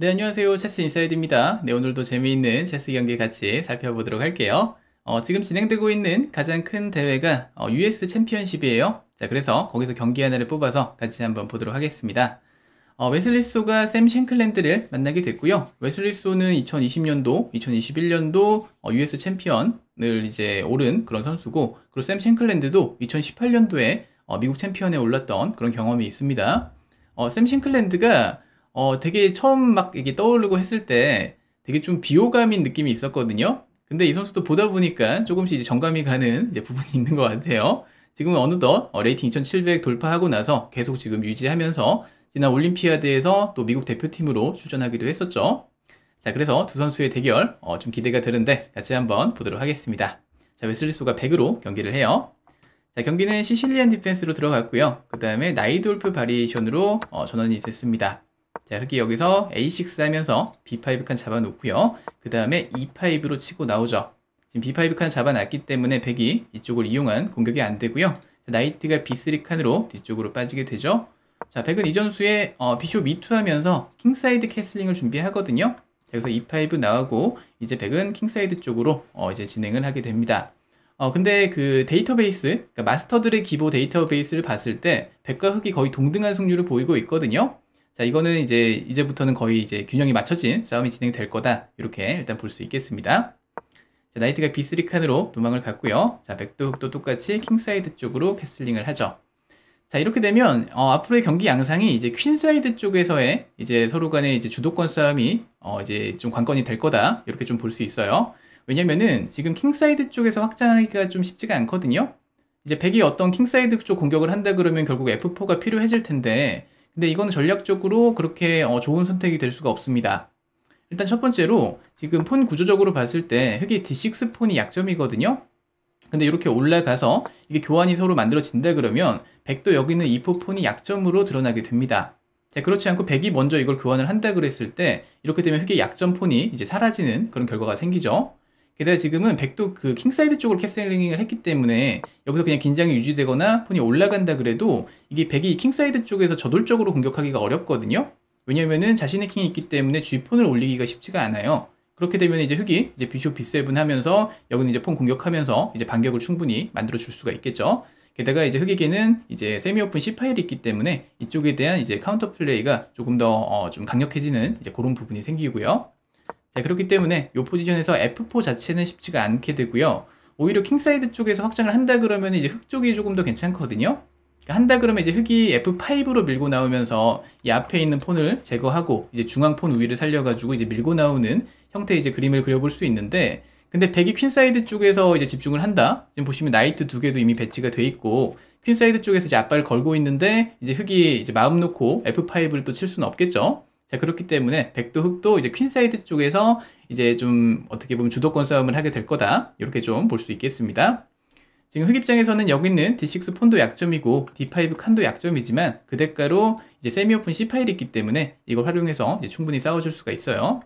네 안녕하세요 체스 인사이드입니다 네 오늘도 재미있는 체스 경기 같이 살펴보도록 할게요 어, 지금 진행되고 있는 가장 큰 대회가 어, US 챔피언십이에요 자 그래서 거기서 경기 하나를 뽑아서 같이 한번 보도록 하겠습니다 어, 웨슬리소가 샘 쉔클랜드를 만나게 됐고요 웨슬리소는 2020년도 2021년도 어, US 챔피언을 이제 오른 그런 선수고 그리고 샘 쉔클랜드도 2018년도에 어, 미국 챔피언에 올랐던 그런 경험이 있습니다 어, 샘 쉔클랜드가 어, 되게 처음 막 이게 떠오르고 했을 때 되게 좀 비호감인 느낌이 있었거든요. 근데 이 선수도 보다 보니까 조금씩 이제 정감이 가는 이제 부분이 있는 것 같아요. 지금은 어느덧 어, 레이팅 2700 돌파하고 나서 계속 지금 유지하면서 지난 올림피아드에서 또 미국 대표팀으로 출전하기도 했었죠. 자, 그래서 두 선수의 대결 어, 좀 기대가 되는데 같이 한번 보도록 하겠습니다. 자, 웨슬리소가 100으로 경기를 해요. 자, 경기는 시실리안 디펜스로 들어갔고요. 그 다음에 나이돌프 바리션으로 에이 어, 전환이 됐습니다. 자, 흑이 여기서 A6 하면서 B5 칸 잡아놓고요. 그 다음에 E5로 치고 나오죠. 지금 B5 칸 잡아놨기 때문에 백이 이쪽을 이용한 공격이 안 되고요. 나이트가 B3 칸으로 뒤쪽으로 빠지게 되죠. 자, 백은 이전수에 어, 비숍 E2 하면서 킹사이드 캐슬링을 준비하거든요. 자, 그래서 E5 나오고 이제 백은 킹사이드 쪽으로 어, 이제 진행을 하게 됩니다. 어, 근데 그 데이터베이스, 그러니까 마스터들의 기보 데이터베이스를 봤을 때 백과 흑이 거의 동등한 승률을 보이고 있거든요. 자, 이거는 이제 이제부터는 거의 이제 균형이 맞춰진 싸움이 진행될 거다. 이렇게 일단 볼 수 있겠습니다. 자, 나이트가 B3 칸으로 도망을 갔고요. 자, 백도흑도 똑같이 킹사이드 쪽으로 캐슬링을 하죠. 자, 이렇게 되면 어, 앞으로의 경기 양상이 이제 퀸사이드 쪽에서의 이제 서로 간의 이제 주도권 싸움이 어, 이제 좀 관건이 될 거다. 이렇게 좀 볼 수 있어요. 왜냐면은 지금 킹사이드 쪽에서 확장하기가 좀 쉽지가 않거든요. 이제 백이 어떤 킹사이드 쪽 공격을 한다 그러면 결국 F4가 필요해질 텐데 근데 이건 전략적으로 그렇게 어, 좋은 선택이 될 수가 없습니다. 일단 첫 번째로 지금 폰 구조적으로 봤을 때 흑이 D6 폰이 약점이거든요. 근데 이렇게 올라가서 이게 교환이 서로 만들어진다 그러면 100도 여기 있는 이4 e 폰이 약점으로 드러나게 됩니다. 자, 그렇지 않고 100이 먼저 이걸 교환을 한다 그랬을 때 이렇게 되면 흑의 약점 폰이 이제 사라지는 그런 결과가 생기죠. 게다가 지금은 백도 그 킹사이드 쪽으로 캐슬링을 했기 때문에 여기서 그냥 긴장이 유지되거나 폰이 올라간다 그래도 이게 백이 킹사이드 쪽에서 저돌적으로 공격하기가 어렵거든요. 왜냐면은 자신의 킹이 있기 때문에 G폰을 올리기가 쉽지가 않아요. 그렇게 되면 이제 흑이 이제 비숍 B7 하면서 여기는 이제 폰 공격하면서 이제 반격을 충분히 만들어 줄 수가 있겠죠. 게다가 이제 흑에게는 이제 세미오픈 c 파일이 있기 때문에 이쪽에 대한 이제 카운터 플레이가 조금 더좀 어, 강력해지는 이제 그런 부분이 생기고요. 자, 그렇기 때문에 이 포지션에서 F4 자체는 쉽지가 않게 되고요. 오히려 킹사이드 쪽에서 확장을 한다 그러면 이제 흑 쪽이 조금 더 괜찮거든요. 그러니까 한다 그러면 이제 흑이 F5로 밀고 나오면서 이 앞에 있는 폰을 제거하고 이제 중앙 폰 위를 살려가지고 이제 밀고 나오는 형태의 이제 그림을 그려볼 수 있는데 근데 백이 퀸사이드 쪽에서 이제 집중을 한다. 지금 보시면 나이트 두 개도 이미 배치가 돼 있고 퀸사이드 쪽에서 이제 앞발 을 걸고 있는데 이제 흑이 이제 마음 놓고 F5를 또 칠 수는 없겠죠. 자, 그렇기 때문에 백도 흑도 이제 퀸사이드 쪽에서 이제 좀 어떻게 보면 주도권 싸움을 하게 될 거다. 이렇게 좀 볼 수 있겠습니다. 지금 흑 입장에서는 여기 있는 D6 폰도 약점이고 D5 칸도 약점이지만 그 대가로 이제 세미오픈 c 파일이 있기 때문에 이걸 활용해서 충분히 싸워줄 수가 있어요.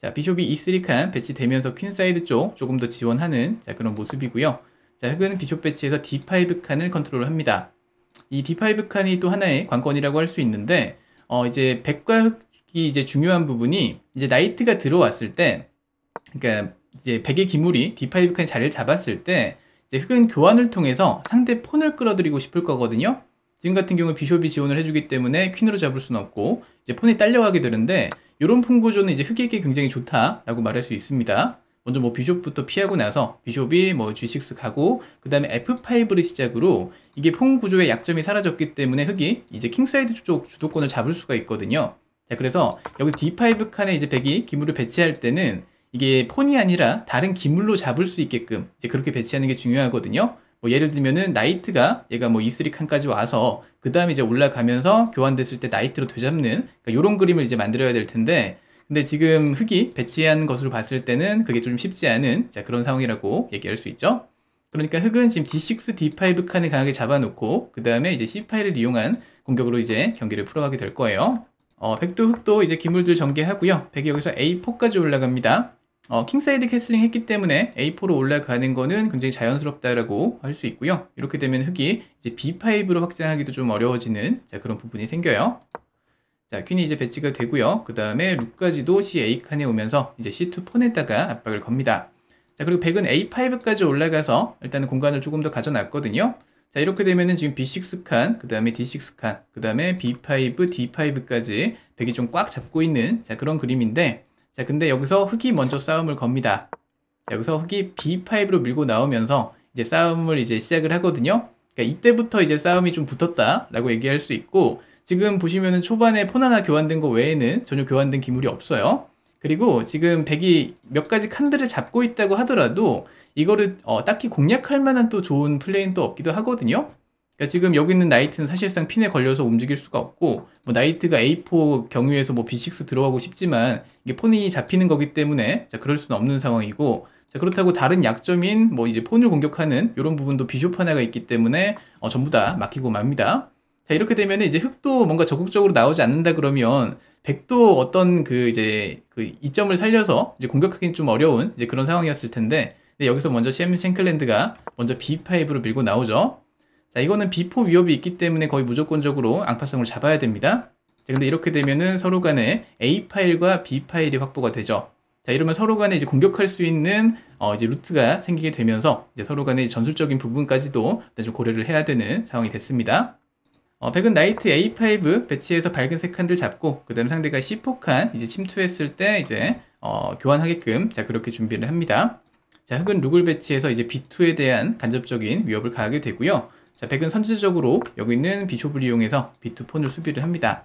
자, 비숍이 E3 칸 배치되면서 퀸 사이드 쪽 조금 더 지원하는 자, 그런 모습이고요. 자, 흑은 비숍 배치에서 D5 칸을 컨트롤합니다. 이 D5 칸이 또 하나의 관건이라고 할 수 있는데 어 이제 백과 흑이 이제 중요한 부분이 이제 나이트가 들어왔을 때 그러니까 이제 백의 기물이 D5 칸 자리를 잡았을 때 이제 흑은 교환을 통해서 상대 폰을 끌어들이고 싶을 거거든요. 지금 같은 경우 비숍이 지원을 해주기 때문에 퀸으로 잡을 수는 없고 이제 폰이 딸려가게 되는데 이런 폰 구조는 이제 흑에게 굉장히 좋다라고 말할 수 있습니다. 먼저 뭐 비숍부터 피하고 나서 비숍이 뭐 G6 가고 그 다음에 F5를 시작으로 이게 폰 구조의 약점이 사라졌기 때문에 흑이 이제 킹사이드 쪽 주도권을 잡을 수가 있거든요 자 그래서 여기 D5 칸에 이제 백이 기물을 배치할 때는 이게 폰이 아니라 다른 기물로 잡을 수 있게끔 이제 그렇게 배치하는 게 중요하거든요 뭐 예를 들면은 나이트가 얘가 뭐 E3 칸까지 와서 그 다음에 이제 올라가면서 교환됐을 때 나이트로 되잡는 그러니까 이런 그림을 이제 만들어야 될 텐데 근데 지금 흙이 배치한 것으로 봤을 때는 그게 좀 쉽지 않은 자, 그런 상황이라고 얘기할 수 있죠. 그러니까 흙은 지금 D6, D5 칸을 강하게 잡아놓고 그 다음에 이제 C5를 이용한 공격으로 이제 경기를 풀어가게 될 거예요. 어, 백도 흑도 이제 기물들 전개하고요. 백이 여기서 A4까지 올라갑니다. 어, 킹사이드 캐슬링 했기 때문에 A4로 올라가는 거는 굉장히 자연스럽다라고 할 수 있고요. 이렇게 되면 흙이 이제 B5로 확장하기도 좀 어려워지는 자, 그런 부분이 생겨요. 자, 퀸이 이제 배치가 되고요. 그 다음에 룩까지도 C8칸에 오면서 이제 C2 폰에다가 압박을 겁니다. 자, 그리고 백은 A5까지 올라가서 일단은 공간을 조금 더 가져놨거든요. 자, 이렇게 되면은 지금 B6 칸, 그 다음에 D6 칸, 그 다음에 B5, D5까지 백이 좀 꽉 잡고 있는 자, 그런 그림인데 자, 근데 여기서 흑이 먼저 싸움을 겁니다. 자, 여기서 흑이 B5로 밀고 나오면서 이제 싸움을 이제 시작을 하거든요. 그러니까 이때부터 이제 싸움이 좀 붙었다라고 얘기할 수 있고 지금 보시면은 초반에 폰 하나 교환된 거 외에는 전혀 교환된 기물이 없어요. 그리고 지금 백이 몇 가지 칸들을 잡고 있다고 하더라도 이거를 어, 딱히 공략할 만한 또 좋은 플레인 또 없기도 하거든요. 그러니까 지금 여기 있는 나이트는 사실상 핀에 걸려서 움직일 수가 없고 뭐 나이트가 A4 경유에서 뭐 B6 들어가고 싶지만 이게 폰이 잡히는 거기 때문에 자 그럴 수는 없는 상황이고 자 그렇다고 다른 약점인 뭐 이제 폰을 공격하는 이런 부분도 비숍 하나가 있기 때문에 어, 전부 다 막히고 맙니다. 자, 이렇게 되면 이제 흑도 뭔가 적극적으로 나오지 않는다 그러면 백도 어떤 그 이제 그 이점을 살려서 이제 공격하기는 좀 어려운 이제 그런 상황이었을 텐데 근데 네, 여기서 먼저 CM 쉔클랜드가 먼저 B5로 밀고 나오죠. 자, 이거는 B4 위협이 있기 때문에 거의 무조건적으로 앙파성을 잡아야 됩니다. 자, 근데 이렇게 되면은 서로 간에 A 파일과 B 파일이 확보가 되죠. 자, 이러면 서로 간에 이제 공격할 수 있는 어 이제 루트가 생기게 되면서 이제 서로 간에 전술적인 부분까지도 좀 고려를 해야 되는 상황이 됐습니다. 어, 백은 나이트 A5 배치해서 밝은색 한들 잡고 그 다음 상대가 C4 칸 이제 침투했을 때 이제 어, 교환하게끔 자 그렇게 준비를 합니다 자 흑은 룩을 배치해서 이제 B2에 대한 간접적인 위협을 가하게 되고요 자 백은 선제적으로 여기 있는 비숍을 이용해서 B2 폰을 수비를 합니다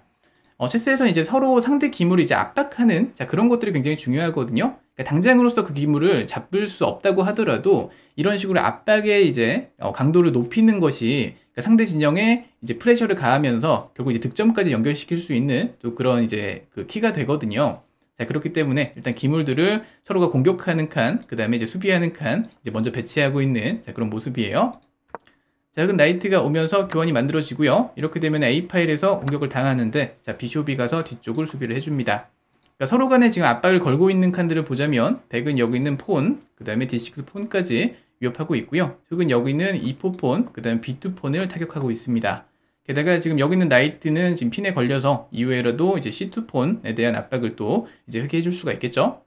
어, 체스에서 이제 서로 상대 기물을 이제 압박하는 자 그런 것들이 굉장히 중요하거든요 그러니까 당장으로서 그 기물을 잡을 수 없다고 하더라도 이런 식으로 압박에 이제 어, 강도를 높이는 것이 그러니까 상대 진영에 이제 프레셔를 가하면서 결국 이제 득점까지 연결시킬 수 있는 또 그런 이제 그 키가 되거든요. 자, 그렇기 때문에 일단 기물들을 서로가 공격하는 칸, 그 다음에 이제 수비하는 칸, 이제 먼저 배치하고 있는 자, 그런 모습이에요. 자, 그럼 나이트가 오면서 교환이 만들어지고요. 이렇게 되면 A 파일에서 공격을 당하는데, 자, 비숍이 가서 뒤쪽을 수비를 해줍니다. 그러니까 서로 간에 지금 압박을 걸고 있는 칸들을 보자면, 백은 여기 있는 폰, 그 다음에 D6 폰까지 위협하고 있고요. 최근 여기는 e 4폰그 다음 B2폰을 타격하고 있습니다. 게다가 지금 여기 있는 나이트는 지금 핀에 걸려서 이후에라도 이제 C2폰에 대한 압박을 또 이제 회개해 줄 수가 있겠죠.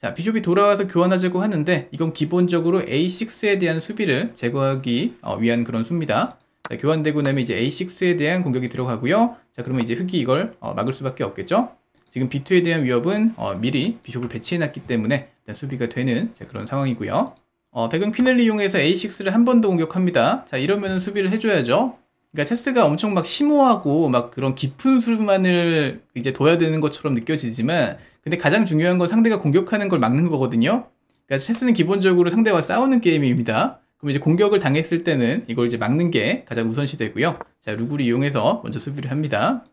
자, 비숍이 돌아와서 교환하자고 하는데 이건 기본적으로 A6에 대한 수비를 제거하기 어, 위한 그런 수입니다. 자, 교환되고 나면 이제 A6에 대한 공격이 들어가고요. 자, 그러면 이제 흑이 이걸 어, 막을 수밖에 없겠죠. 지금 B2에 대한 위협은 어, 미리 비숍을 배치해놨기 때문에 수비가 되는 그런 상황이고요. 어, 백은 퀸을 이용해서 a6를 한 번 더 공격합니다. 자, 이러면 수비를 해줘야죠. 그러니까 체스가 엄청 막 심오하고 막 그런 깊은 수만을 이제 둬야 되는 것처럼 느껴지지만 근데 가장 중요한 건 상대가 공격하는 걸 막는 거거든요. 그러니까 체스는 기본적으로 상대와 싸우는 게임입니다. 그럼 이제 공격을 당했을 때는 이걸 이제 막는 게 가장 우선시 되고요. 자, 루구를 이용해서 먼저 수비를 합니다.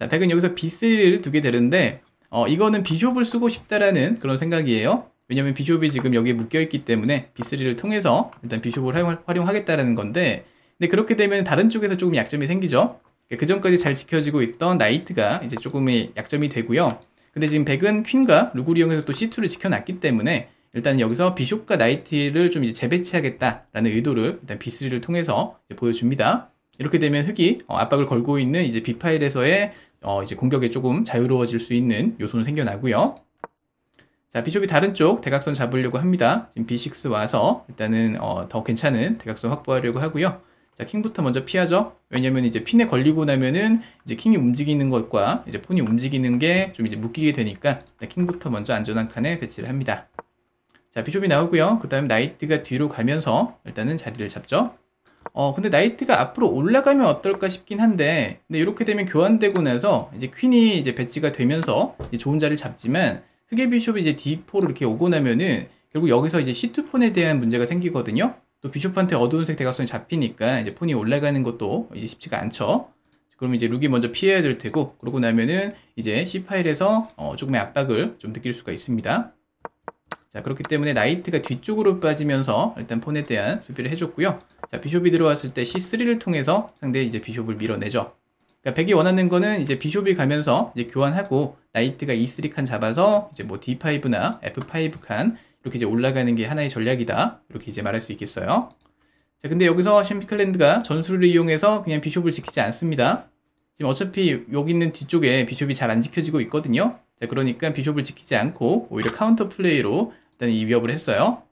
자, 백은 여기서 B3를 두게 되는데 어, 이거는 비숍을 쓰고 싶다라는 그런 생각이에요. 왜냐면 비숍이 지금 여기에 묶여있기 때문에 B3를 통해서 일단 비숍을 활용, 활용하겠다는 건데 근데 그렇게 되면 다른 쪽에서 조금 약점이 생기죠 그러니까 그 전까지 잘 지켜지고 있던 나이트가 이제 조금의 약점이 되고요 근데 지금 백은 퀸과 루구리 형에서 또 C2를 지켜놨기 때문에 일단 여기서 비숍과 나이트를 좀 이제 재배치하겠다라는 의도를 일단 B3를 통해서 보여줍니다 이렇게 되면 흑이 어, 압박을 걸고 있는 이제 B파일에서의 어 이제 공격에 조금 자유로워질 수 있는 요소는 생겨나고요 자, 비숍이 다른 쪽 대각선 잡으려고 합니다. 지금 B6 와서 일단은 어, 더 괜찮은 대각선 확보하려고 하고요. 자, 킹부터 먼저 피하죠. 왜냐면 이제 핀에 걸리고 나면은 이제 킹이 움직이는 것과 이제 폰이 움직이는 게 좀 이제 묶이게 되니까 킹부터 먼저 안전한 칸에 배치를 합니다. 자, 비숍이 나오고요. 그 다음 에 나이트가 뒤로 가면서 일단은 자리를 잡죠. 어, 근데 나이트가 앞으로 올라가면 어떨까 싶긴 한데 근데 이렇게 되면 교환되고 나서 이제 퀸이 이제 배치가 되면서 이제 좋은 자리를 잡지만 흑의 비숍이 이제 D4로 이렇게 오고 나면은 결국 여기서 이제 C2 폰에 대한 문제가 생기거든요. 또 비숍한테 어두운색 대각선이 잡히니까 이제 폰이 올라가는 것도 이제 쉽지가 않죠. 그럼 이제 룩이 먼저 피해야 될 테고 그러고 나면은 이제 C 파일에서 어 조금의 압박을 좀 느낄 수가 있습니다. 자 그렇기 때문에 나이트가 뒤쪽으로 빠지면서 일단 폰에 대한 수비를 해줬고요. 자 비숍이 들어왔을 때 C3를 통해서 상대 이제 비숍을 밀어내죠. 그러니까 백이 원하는 거는 이제 비숍이 가면서 이제 교환하고 나이트가 E3 칸 잡아서 이제 뭐 D5나 F5 칸 이렇게 이제 올라가는 게 하나의 전략이다 이렇게 이제 말할 수 있겠어요. 자, 근데 여기서 심피클랜드가 전술을 이용해서 그냥 비숍을 지키지 않습니다. 지금 어차피 여기 있는 뒤쪽에 비숍이 잘 안 지켜지고 있거든요. 자, 그러니까 비숍을 지키지 않고 오히려 카운터 플레이로 일단 이 위협을 했어요.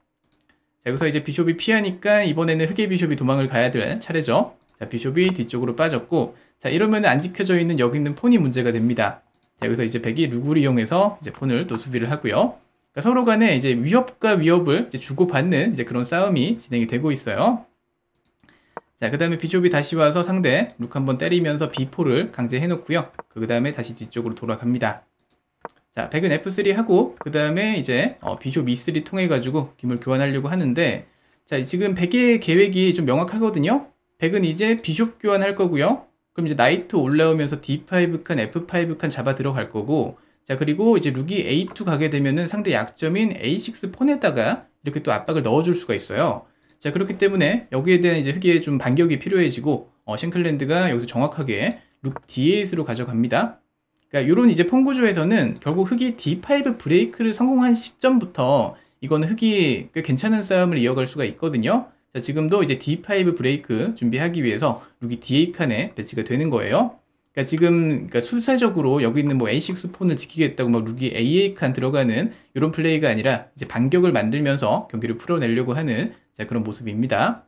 자, 여기서 이제 비숍이 피하니까 이번에는 흑의 비숍이 도망을 가야 될 차례죠. 자, 비숍이 뒤쪽으로 빠졌고, 자, 이러면 안 지켜져 있는 여기 있는 폰이 문제가 됩니다. 자, 여기서 이제 백이 루구 이용해서 이제 폰을 또 수비를 하고요. 그러니까 서로 간에 이제 위협과 위협을 이제 주고받는 이제 그런 싸움이 진행이 되고 있어요. 자, 그 다음에 비숍이 다시 와서 상대 룩 한번 때리면서 B4를 강제해 놓고요. 그 다음에 다시 뒤쪽으로 돌아갑니다. 자, 백은 F3 하고 그 다음에 이제 어, 비숍 E3 통해 가지고 김을 교환하려고 하는데 자, 지금 백의 계획이 좀 명확하거든요. 백은 이제 비숍 교환할 거고요. 그럼 이제 나이트 올라오면서 D5 칸, F5 칸 잡아 들어갈 거고 자 그리고 이제 룩이 A2 가게 되면은 상대 약점인 A6 폰에다가 이렇게 또 압박을 넣어줄 수가 있어요. 자 그렇기 때문에 여기에 대한 이제 흑의 좀 반격이 필요해지고 어, 쉔클랜드가 여기서 정확하게 룩 D8으로 가져갑니다. 그러니까 이런 이제 폰 구조에서는 결국 흑이 D5 브레이크를 성공한 시점부터 이건 흑이 꽤 괜찮은 싸움을 이어갈 수가 있거든요. 자, 지금도 이제 D5 브레이크 준비하기 위해서 룩기 D8칸에 배치가 되는 거예요. 그니까 지금 그니까 순차적으로 여기 있는 뭐 A6 폰을 지키겠다고 막 룩이 A8칸 들어가는 이런 플레이가 아니라 이제 반격을 만들면서 경기를 풀어내려고 하는 자, 그런 모습입니다.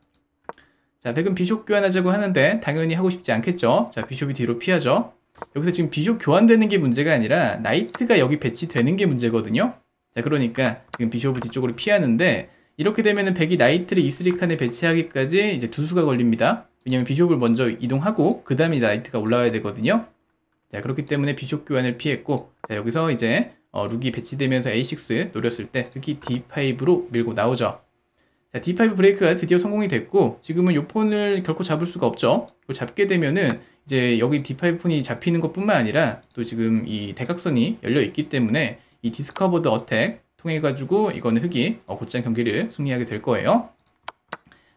자, 백은 비숍 교환하자고 하는데 당연히 하고 싶지 않겠죠. 자, 비숍이 뒤로 피하죠. 여기서 지금 비숍 교환되는 게 문제가 아니라 나이트가 여기 배치되는 게 문제거든요. 자, 그러니까 지금 비숍을 뒤쪽으로 피하는데 이렇게 되면은 백이 나이트를 E3 칸에 배치하기까지 이제 두 수가 걸립니다. 왜냐면 비숍을 먼저 이동하고 그 다음에 나이트가 올라와야 되거든요. 자 그렇기 때문에 비숍 교환을 피했고 자 여기서 이제 어, 룩이 배치되면서 A6 노렸을 때 특히 D5로 밀고 나오죠. 자 D5 브레이크가 드디어 성공이 됐고 지금은 요 폰을 결코 잡을 수가 없죠. 이걸 잡게 되면은 이제 여기 D5 폰이 잡히는 것뿐만 아니라 또 지금 이 대각선이 열려 있기 때문에 이 디스커버드 어택 통해가지고 이거는 흑이 어, 곧장 경기를 승리하게 될 거예요.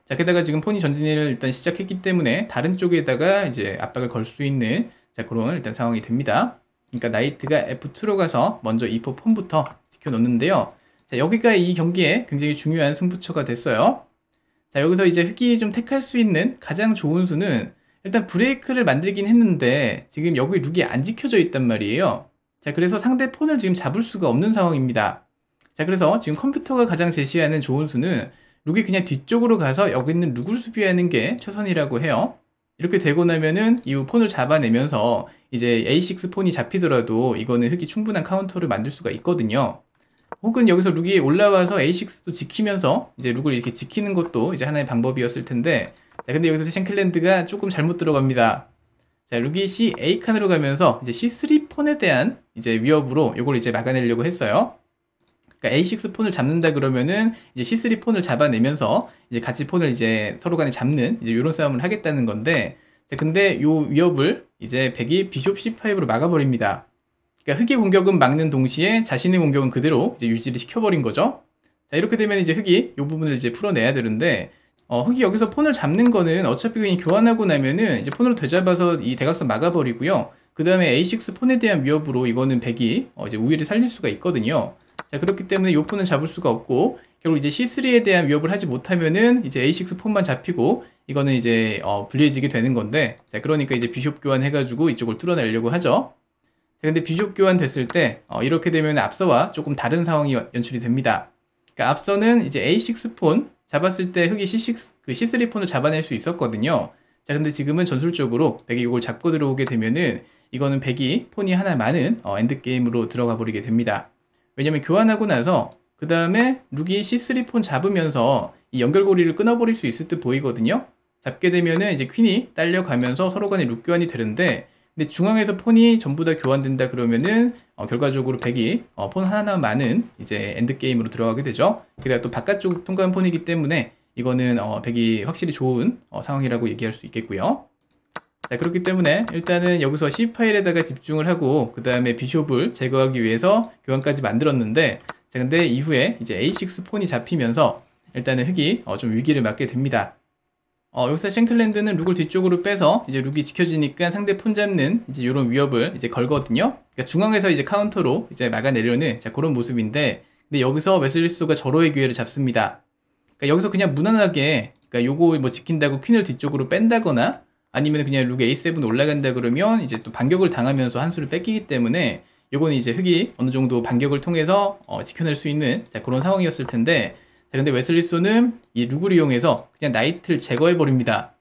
자, 게다가 지금 폰이 전진을 일단 시작했기 때문에 다른 쪽에다가 이제 압박을 걸 수 있는 자, 그런 일단 상황이 됩니다. 그러니까 나이트가 F2로 가서 먼저 E4 폰부터 지켜놓는데요. 자, 여기가 이 경기에 굉장히 중요한 승부처가 됐어요. 자, 여기서 이제 흑이 좀 택할 수 있는 가장 좋은 수는 일단 브레이크를 만들긴 했는데 지금 여기 룩이 안 지켜져 있단 말이에요. 자, 그래서 상대 폰을 지금 잡을 수가 없는 상황입니다. 자, 그래서 지금 컴퓨터가 가장 제시하는 좋은 수는 룩이 그냥 뒤쪽으로 가서 여기 있는 룩을 수비하는 게 최선이라고 해요. 이렇게 되고 나면은 이 폰을 잡아내면서 이제 A6 폰이 잡히더라도 이거는 흙이 충분한 카운터를 만들 수가 있거든요. 혹은 여기서 룩이 올라와서 A6도 지키면서 이제 룩을 이렇게 지키는 것도 이제 하나의 방법이었을 텐데 자, 근데 여기서 세션클랜드가 조금 잘못 들어갑니다. 자, 룩이 C8칸으로 가면서 이제 C3 폰에 대한 이제 위협으로 이걸 이제 막아내려고 했어요. 그러니까 A6 폰을 잡는다 그러면은 이제 C3 폰을 잡아내면서 이제 같이 폰을 이제 서로 간에 잡는 이제 이런 싸움을 하겠다는 건데 근데 요 위협을 이제 백이 비숍 C5로 막아버립니다. 그러니까 흑이 공격은 막는 동시에 자신의 공격은 그대로 유지를 시켜버린 거죠. 자 이렇게 되면 이제 흑이 요 부분을 이제 풀어내야 되는데 어, 흑이 여기서 폰을 잡는 거는 어차피 그냥 교환하고 나면은 이제 폰으로 되잡아서 이 대각선 막아버리고요. 그 다음에 A6 폰에 대한 위협으로 이거는 백이 어, 이제 우위를 살릴 수가 있거든요. 자, 그렇기 때문에 요 폰은 잡을 수가 없고, 결국 이제 C3에 대한 위협을 하지 못하면은 이제 A6 폰만 잡히고, 이거는 이제, 어, 불리해지게 되는 건데, 자, 그러니까 이제 비숍 교환해가지고 이쪽을 뚫어내려고 하죠. 자, 근데 비숍 교환 됐을 때, 어, 이렇게 되면 앞서와 조금 다른 상황이 연출이 됩니다. 그니까 앞서는 이제 A6 폰 잡았을 때 흑이 C6, 그 C3 폰을 잡아낼 수 있었거든요. 자, 근데 지금은 전술적으로 백이 이걸 잡고 들어오게 되면은 이거는 백이 폰이 하나 많은 어, 엔드게임으로 들어가 버리게 됩니다. 왜냐면 교환하고 나서 그 다음에 룩이 C3 폰 잡으면서 이 연결고리를 끊어버릴 수 있을 듯 보이거든요 잡게 되면은 이제 퀸이 딸려가면서 서로 간에 룩 교환이 되는데 근데 중앙에서 폰이 전부 다 교환된다 그러면은 어 결과적으로 100이 어폰 하나 많은 이제 엔드게임으로 들어가게 되죠 그다야또 바깥쪽 통과한 폰이기 때문에 이거는 어 100이 확실히 좋은 어, 상황이라고 얘기할 수 있겠고요 자 네, 그렇기 때문에 일단은 여기서 C파일에다가 집중을 하고 그 다음에 비숍을 제거하기 위해서 교환까지 만들었는데 자 근데 이후에 이제 A6 폰이 잡히면서 일단은 흑이 어, 좀 위기를 맞게 됩니다 어, 여기서 쉔클랜드는 룩을 뒤쪽으로 빼서 이제 룩이 지켜지니까 상대 폰 잡는 이제 이런 위협을 이제 걸거든요 그러니까 중앙에서 이제 카운터로 이제 막아내려는 자 그런 모습인데 근데 여기서 메슬리스가저로의 기회를 잡습니다 그러니까 여기서 그냥 무난하게 그러니까 요거 뭐 지킨다고 퀸을 뒤쪽으로 뺀다거나 아니면 그냥 룩 A7 올라간다 그러면 이제 또 반격을 당하면서 한수를 뺏기기 때문에 요거는 이제 흑이 어느 정도 반격을 통해서 어, 지켜낼 수 있는 자, 그런 상황이었을 텐데 자, 근데 웨슬리소는 이 룩을 이용해서 그냥 나이트를 제거해버립니다.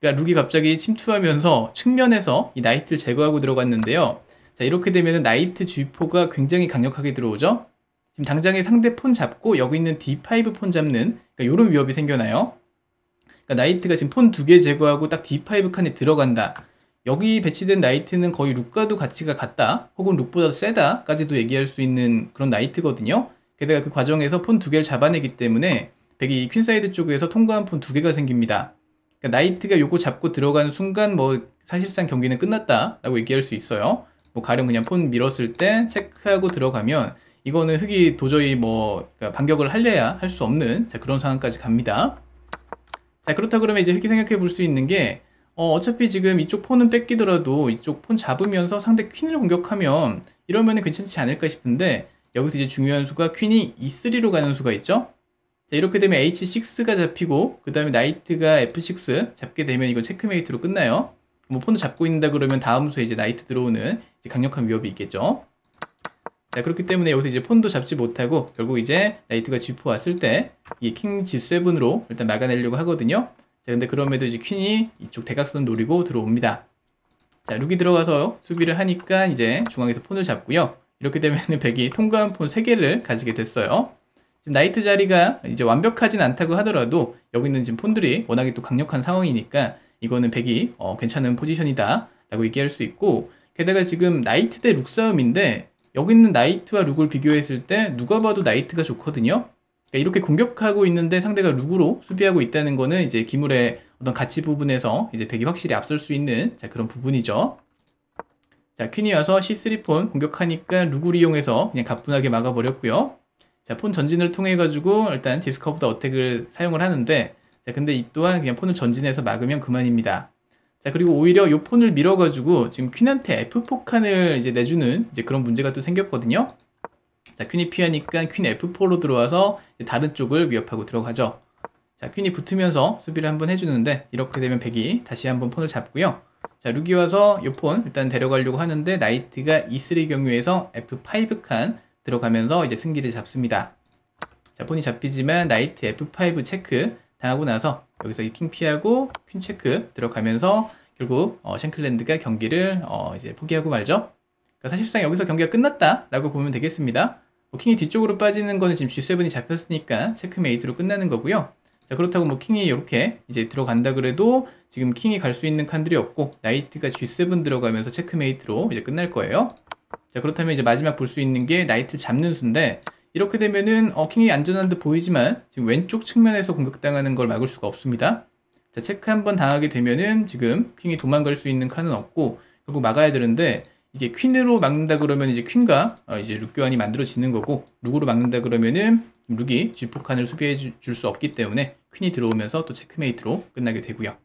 그러니까 룩이 갑자기 침투하면서 측면에서 이 나이트를 제거하고 들어갔는데요. 자, 이렇게 되면 나이트 G4가 굉장히 강력하게 들어오죠? 지금 당장에 상대 폰 잡고 여기 있는 D5 폰 잡는 그러니까 이런 위협이 생겨나요. 그러니까 나이트가 지금 폰 두 개 제거하고 딱 D5 칸에 들어간다. 여기 배치된 나이트는 거의 룩과도 가치가 같다. 혹은 룩보다 세다까지도 얘기할 수 있는 그런 나이트거든요. 게다가 그 과정에서 폰 두 개를 잡아내기 때문에 백이 퀸사이드 쪽에서 통과한 폰 두 개가 생깁니다. 그러니까 나이트가 요거 잡고 들어간 순간 뭐 사실상 경기는 끝났다라고 얘기할 수 있어요. 뭐 가령 그냥 폰 밀었을 때 체크하고 들어가면 이거는 흑이 도저히 뭐 그러니까 반격을 할래야 할 수 없는 그런 상황까지 갑니다. 자 그렇다 그러면 이제 이렇게 생각해 볼 수 있는 게 어, 차피 지금 이쪽 폰은 뺏기더라도 이쪽 폰 잡으면서 상대 퀸을 공격하면 이러면 괜찮지 않을까 싶은데 여기서 이제 중요한 수가 퀸이 E3로 가는 수가 있죠 자 이렇게 되면 H6가 잡히고 그 다음에 나이트가 F6 잡게 되면 이거 체크메이트로 끝나요 뭐 폰을 잡고 있는다 그러면 다음 수에 이제 나이트 들어오는 이제 강력한 위협이 있겠죠 자 그렇기 때문에 여기서 이제 폰도 잡지 못하고 결국 이제 나이트가 G4 왔을 때 이게 킹 G7으로 일단 막아내려고 하거든요 자 근데 그럼에도 이제 퀸이 이쪽 대각선 노리고 들어옵니다 자 룩이 들어가서 수비를 하니까 이제 중앙에서 폰을 잡고요 이렇게 되면 백이 통과한 폰 3개를 가지게 됐어요 지금 나이트 자리가 이제 완벽하진 않다고 하더라도 여기 있는 지금 폰들이 워낙에 또 강력한 상황이니까 이거는 백이 어, 괜찮은 포지션이다 라고 얘기할 수 있고 게다가 지금 나이트 대 룩싸움인데 여기 있는 나이트와 룩을 비교했을 때 누가 봐도 나이트가 좋거든요. 그러니까 이렇게 공격하고 있는데 상대가 룩으로 수비하고 있다는 거는 이제 기물의 어떤 가치 부분에서 이제 백이 확실히 앞설 수 있는 자, 그런 부분이죠. 자, 퀸이 와서 C3 폰 공격하니까 룩을 이용해서 그냥 가뿐하게 막아버렸고요. 자, 폰 전진을 통해가지고 일단 디스커보다 어택을 사용을 하는데 자, 근데 이 또한 그냥 폰을 전진해서 막으면 그만입니다. 자, 그리고 오히려 요 폰을 밀어가지고 지금 퀸한테 F4 칸을 이제 내주는 이제 그런 문제가 또 생겼거든요. 자, 퀸이 피하니까 퀸 F4로 들어와서 다른 쪽을 위협하고 들어가죠. 자, 퀸이 붙으면서 수비를 한번 해주는데 이렇게 되면 백이 다시 한번 폰을 잡고요. 자, 룩이 와서 요 폰 일단 데려가려고 하는데 나이트가 E3 경유에서 F5 칸 들어가면서 이제 승기를 잡습니다. 자, 폰이 잡히지만 나이트 F5 체크 당하고 나서 여기서 이 킹 피하고 퀸 체크 들어가면서 결국 어, 쉔클랜드가 경기를 어, 이제 포기하고 말죠. 그러니까 사실상 여기서 경기가 끝났다라고 보면 되겠습니다. 뭐 킹이 뒤쪽으로 빠지는 거는 지금 G7이 잡혔으니까 체크메이트로 끝나는 거고요. 자 그렇다고 뭐 킹이 이렇게 이제 들어간다 그래도 지금 킹이 갈 수 있는 칸들이 없고 나이트가 G7 들어가면서 체크메이트로 이제 끝날 거예요. 자 그렇다면 이제 마지막 볼 수 있는 게 나이트를 잡는 수인데 이렇게 되면은 어킹이 안전한 듯 보이지만 지금 왼쪽 측면에서 공격당하는 걸 막을 수가 없습니다. 자, 체크 한 번 당하게 되면은 지금 킹이 도망갈 수 있는 칸은 없고 결국 막아야 되는데 이게 퀸으로 막는다 그러면 이제 퀸과 어, 이제 룩 교환이 만들어지는 거고 룩으로 막는다 그러면은 룩이 G4 칸을 수비해 줄 수 없기 때문에 퀸이 들어오면서 또 체크메이트로 끝나게 되고요.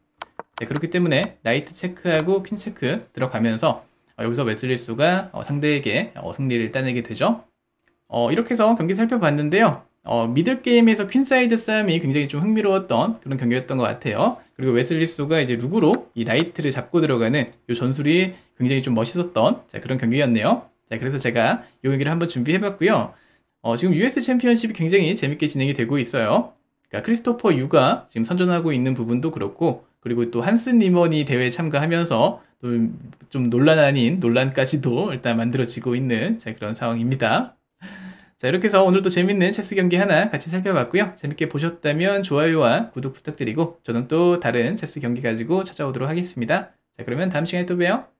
네, 그렇기 때문에 나이트 체크하고 퀸 체크 들어가면서 어, 여기서 웨슬리스가 어, 상대에게 어, 승리를 따내게 되죠. 어, 이렇게 해서 경기 살펴봤는데요. 어, 미들 게임에서 퀸사이드 싸움이 굉장히 좀 흥미로웠던 그런 경기였던 것 같아요. 그리고 웨슬리 소가 이제 룩으로 이 나이트를 잡고 들어가는 이 전술이 굉장히 좀 멋있었던 자, 그런 경기였네요. 자, 그래서 제가 이 경기를 한번 준비해봤고요. 어, 지금 US 챔피언십이 굉장히 재밌게 진행이 되고 있어요. 그러니까 크리스토퍼 유가 지금 선전하고 있는 부분도 그렇고, 그리고 또 한스 니먼이 대회에 참가하면서 좀, 좀 논란 아닌 논란까지도 일단 만들어지고 있는 자, 그런 상황입니다. 자 이렇게 해서 오늘도 재밌는 체스 경기 하나 같이 살펴봤고요. 재밌게 보셨다면 좋아요와 구독 부탁드리고 저는 또 다른 체스 경기 가지고 찾아오도록 하겠습니다. 자 그러면 다음 시간에 또 봬요.